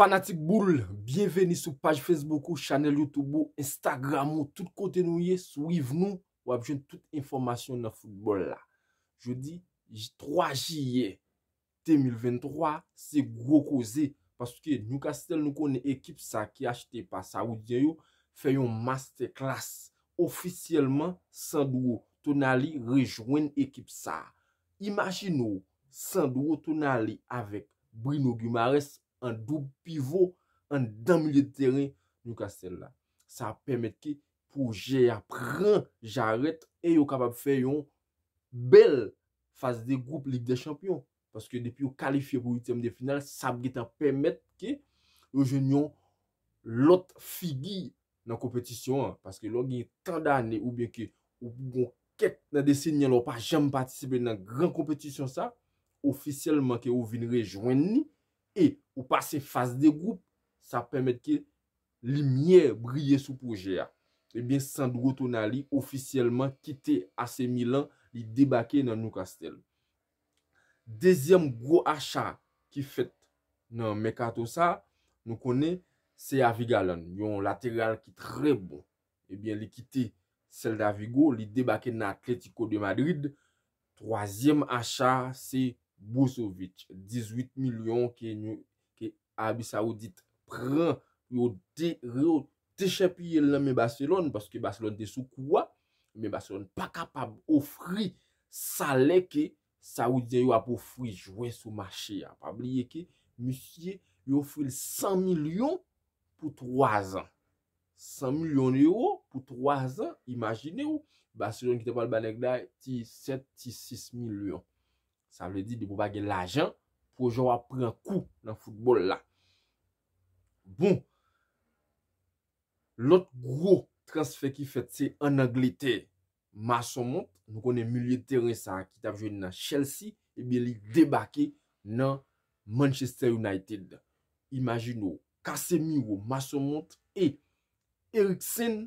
Fanatik boule, bienveni sou page Facebook ou chanel Youtube ou Instagram ou tout kote nou ye, souiv nou ou apjen tout informasyon nan foutbol la. Je di, 3J ye, 2023, se grokose, paske nou kastel nou konen ekip sa ki achete pa sa ou djen yo, feyon masterclass, ofisyeleman Sandro Tonali rejoen ekip sa. Imagino, Sandro Tonali avek Bruno Guimaraes, an doub pivou, an dam liye teren yon kastel la. Sa apemet ke pou jè apren, jè arret, e yon kapap fe yon bel faze de groupe Ligue des Champions. Paske depi yon kalifiye pou 8e de final, sa apget apemet ke yon jen yon lot figi nan kompetisyon. Paske yon yon kanda ane ou bien ke yon pou gon ket nan desi nyan ou pa jem patisipe nan gran kompetisyon sa, ofisyelman ke yon vin rejwen ni E, ou pase fase de goup, sa pwemet ki li mye brye sou proje a. Ebyen, eh Sandro Tonali ofisyeleman kite a se milan li debake nan nou kastel. Dezyem gro achat ki fet nan Mekatosa nou kone, se Avigalon. Yon lateral ki tre bon. Ebyen, eh li kite sel Davigo, li debake nan Atletico de Madrid. Troasyem achat, se Avigalon. Bozovic, 18 milyon ki Abie Saoudite pran yo deche piye la me Barcelona Paske Barcelona de sou kouwa, me Barcelona pa kapab ofri sale ke Saoudite yo ap ofri jwen sou machè ya Pabliye ke musye yo ofri 100 milyon pou 3 an 100 milyon euro pou 3 an, imagine ou, Barcelona ki te pal banek la ti 7, ti 6 milyon Sa vle di de bo bagen l'ajan pou jowa pre an kou nan futbol la. Bon, lot gro transfer ki fet se an Angleterre, Masson Montt, nou konen milie terren sa an ki tap jwen nan Chelsea, ebe li debake nan Manchester United. Imagine ou, Kasemi ou Masson Montt, E, Eriksen,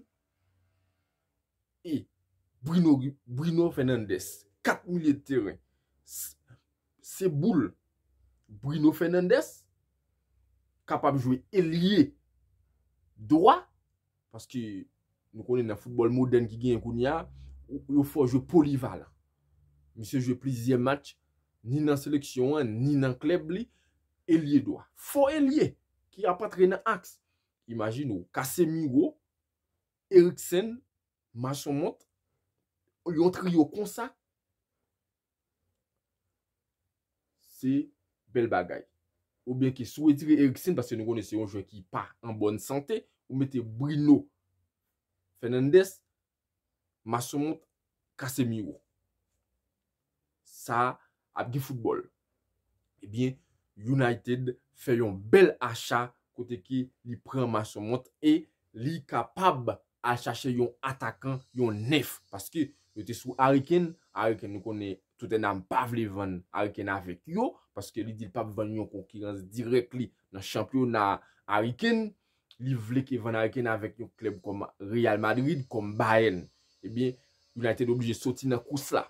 E, Bruno Fernandes, 4 milie terren. Sebul Bruno Fernandes Kapab jwe Elie Dwa Paske nou konen na football modern Ki gen koun ya Yo fwo jwe polival Mise jwe plizye match Ni nan seleksyon, ni nan kleb li Elie dwa Fwo Elie ki apatre nan aks Imagine ou Kassemiwo Eriksen Mason Mont Yon triyo konsa bel bagay. Ou bien ki sou etire Eriksen, parce que nous connaissons un jouet qui part en bonne santé, ou mette Brino Fernandez Massoum Casemiro Sa, ap de football Et eh bien, United fè yon bel achat kote ki li pren Massoum et li kapab achache yon atakan, yon nef parce que, nous tessou Ariken Ariken, nous connaissons Sote nan pa vle van ariken avek yo. Paske li di pa vle van yon konkirans direk li nan champyon na ariken. Li vle ke van ariken avek yo kleb koma Real Madrid, koma Bayern. Ebyen, eh yon a ete d'oblije soti nan kous la.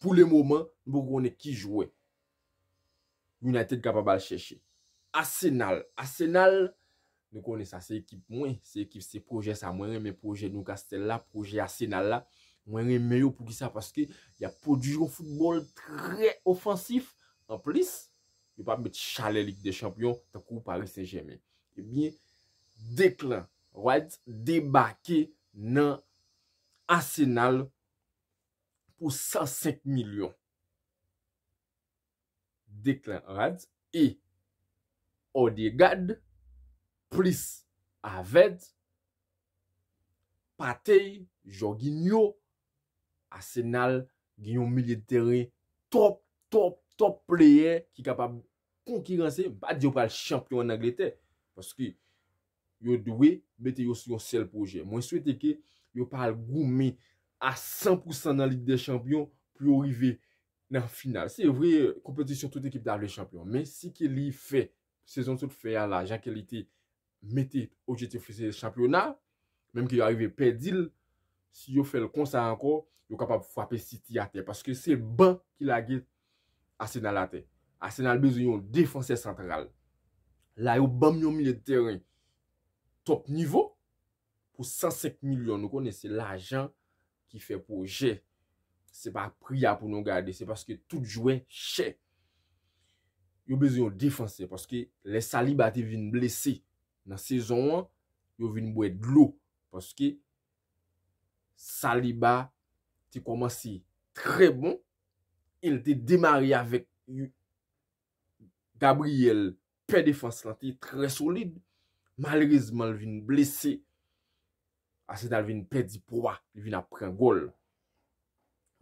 Pou le mouman, yon pou konen ki jwe. Yon a ete d'kapa bal chèche. Arsenal, Arsenal, yon konen sa se ekip mwen. Se ekip se proje sa mwen, se proje nou kastel la, proje Arsenal la. Mwen remeyo pou ki sa paske ya prodjou fotbol tre ofansif an plis yon pa mwen chale lik de champyon tan kou pare se jeme. Ebyen, eh deklen rad debake nan asenal pou 105 milyon. Deklen rad e odegad plis aved patey joginyo Asenal gen yon mille teren top, top, top player ki kapab konkirense bat yo pal champyon nan glete. Paske yo dwe mette yo si yon sel proje. Mwen souwete ke yo pal goume a 100% nan lig de champyon pou yo rive nan final. Se yon vre kompetisyon tout ekip da vre champyon. Men si ke li fe sezon tout fe ya la, jake li te mette o jete fese champyon na, menm ki yo rive pe dil, Si yo fè l konsa anko, yo kapap fwape siti ate. Paske se ban ki la get asenal ate. Asenal bezon yon defanse santral. La yo banm yon milet teren top nivou pou 105 milyon. Nou konen se l ajan ki fè pou jè. Se pa pria pou nou gade. Se paske tout jouè chè. Yo bezon yon defanse paske le salibate vin blese. Nan sezon an, yo vin bwe dlo paske Saliba ti koman si tre bon. Il te demari avèk yu Gabriel pè defans bon, la ti tre solide. Malerizman lvin blese. Asi dalvin pè di poua lvin apren gol.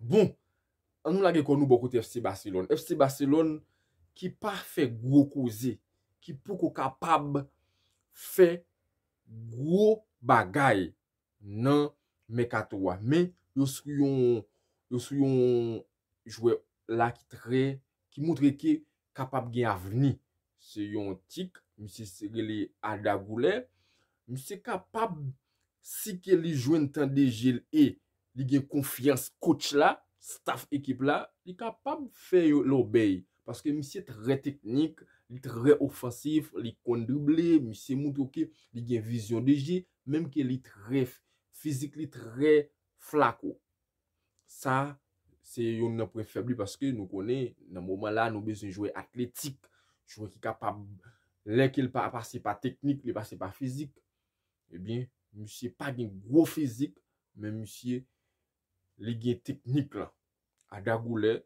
Bon, an nou la ge konou bokote FC Barcelona. FC Barcelona ki pa fè gro kouze. Ki pou kou kapab fè gro bagay nan... Mè kato wè, mè yo sou yon Yo sou yon Jouè lakitre Ki moutre ke kapab gen avni Se yon tik Mise se gè li adagoulè Mise kapab Si ke li jwen tan de jèl e Li gen konfians kòch la Staff ekip la Li kapab fè yo lò bèy Paske mise tre teknik Li tre ofansif, li kondrible Mise moutre ke li gen vizyon de jèl Mèm ke li tref Fizik li tre flako Sa se yon nan prefebri Paske nou konen nan mouman la Nou bezon jouwe atletik Jouwe ki kapab Lè kil pa apas se pa teknik Lè pas se pa fizik Ebyen moussie pa gen gwo fizik Mè moussie le gen teknik la A gagou lè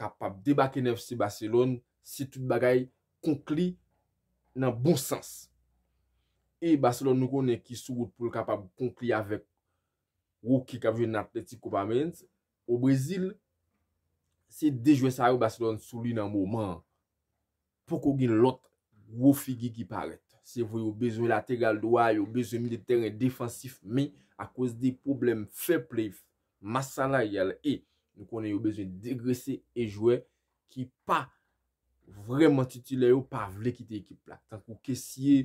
Kapab debake nefse Barcelona Si tout bagay konkli Nan bon sens E Baselon nou konen ki sou gout pou l kapab konkli avèk wou ki kavyon atletik koupa menz. Ou Brésil, se dejouè sa yo Baselon sou li nan mouman, pou kougin lot wou figi ki paret. Se vwe yo bezwen lateral doa, yo bezwen militeren defensif, mi a kouz de problem fè pleif masan la yal, e nou konen yo bezwen degresè e jouè ki pa vreman titilè yo, pa vle kite ekip la. Tankou ke siye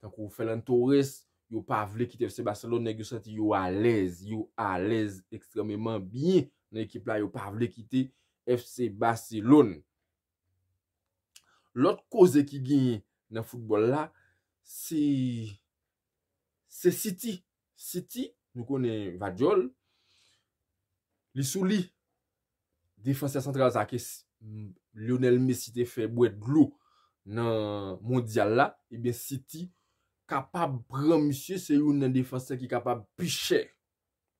Takou Félan Torres, yo pa vle kite FC Barcelon, negyo sati yo alèz, yo alèz ekstremèman biye, nan ekip la yo pa vle kite FC Barcelon. Lot koze ki genye nan fútbol la, se, se City, City, nou konen Vajol, lisou li, Defensè Centrale Zake, Lionel Messi te febouèd glou, nan mondial la, e ben City, kapab bramisye se yon nan defanse ki kapab pi chè.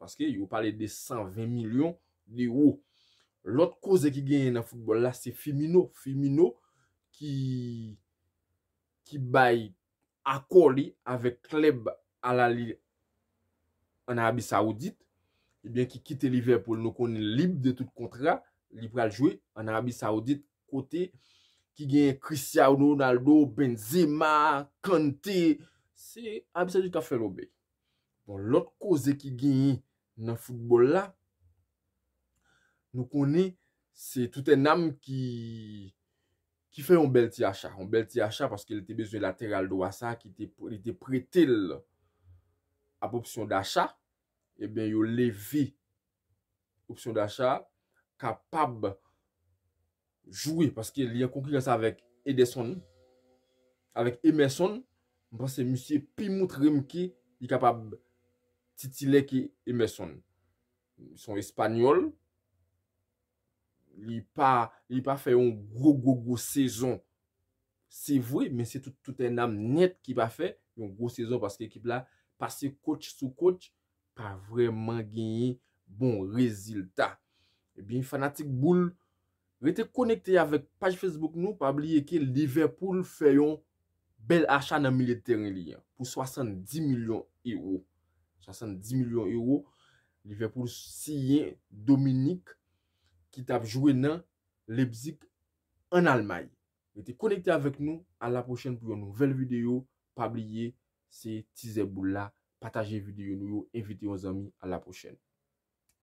Paske yon pale de 120 milyon de ou. Lot koze ki genye nan fokbol la, se Femino. Femino ki ki bay akoli ave kleb ala li an Arabi Saoudite. Ebyen ki kite li ver pou nou koni lib de tout kontra. Libra ljwe an Arabi Saoudite. Kote ki genye Cristiano Ronaldo, Benzema, Kante, Se abisajit ka fe robe. Bon, lot ko ze ki genyi nan futbol la, nou koni, se touten am ki ki fe yon bel ti achat. Yon bel ti achat paske yon te bezwen lateral do asa ki te prete l ap opsyon d'achat, e eh ben yon leve opsyon d'achat kapab jwe paske yon konkurense avèk edeson, avèk emerson, Mpase msye Pimoutre Mke yi kapab titile ki eme son. Son espanyol. Li pa fè yon go go go sezon. Se vwe men se tout en am net ki pa fè. Yon go sezon paske ekip la pase kouch sou kouch. Pa vreman genye bon rezilta. Ebi eh yon fanatik boule. Ve te konekte avèk page Facebook nou. Pabli yeke Liverpool fè yon. Bel achat nan militeren li yon. Pou 70 milyon euro. 70 milyon euro. Li ve pou si yon Dominik. Ki tap jwe nan Leipzig an Almay. Yote konekte avek nou. A la pochen pou yon nouvel videyo. Pabliye se Tizebou la. Pataje videyo nou yo. Invite yon zami. A la pochen.